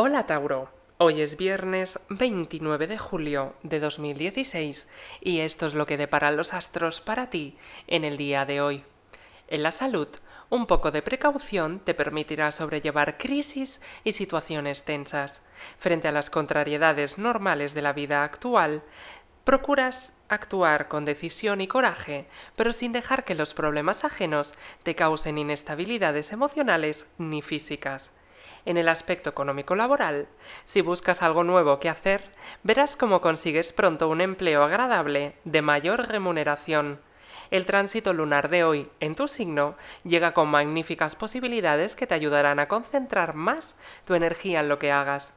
Hola Tauro, hoy es viernes 29 de julio de 2016 y esto es lo que deparan los astros para ti en el día de hoy. En la salud, un poco de precaución te permitirá sobrellevar crisis y situaciones tensas. Frente a las contrariedades normales de la vida actual, Procuras actuar con decisión y coraje, pero sin dejar que los problemas ajenos te causen inestabilidades emocionales ni físicas. En el aspecto económico laboral, si buscas algo nuevo que hacer, verás cómo consigues pronto un empleo agradable, de mayor remuneración. El tránsito lunar de hoy en tu signo llega con magníficas posibilidades que te ayudarán a concentrar más tu energía en lo que hagas.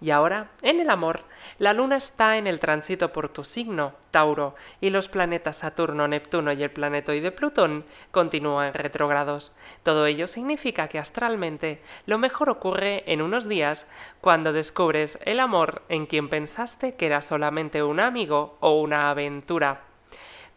Y ahora, en el amor, la luna está en el tránsito por tu signo, Tauro, y los planetas Saturno, Neptuno y el planetoide Plutón continúan retrógrados. Todo ello significa que astralmente lo mejor ocurre en unos días cuando descubres el amor en quien pensaste que era solamente un amigo o una aventura.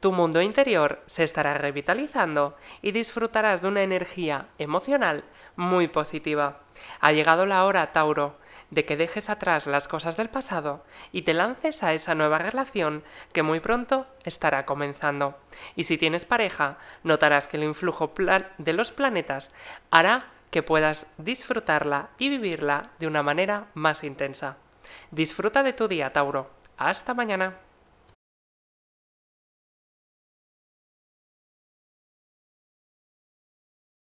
Tu mundo interior se estará revitalizando y disfrutarás de una energía emocional muy positiva. Ha llegado la hora, Tauro, de que dejes atrás las cosas del pasado y te lances a esa nueva relación que muy pronto estará comenzando. Y si tienes pareja, notarás que el influjo de los planetas hará que puedas disfrutarla y vivirla de una manera más intensa. Disfruta de tu día, Tauro. Hasta mañana.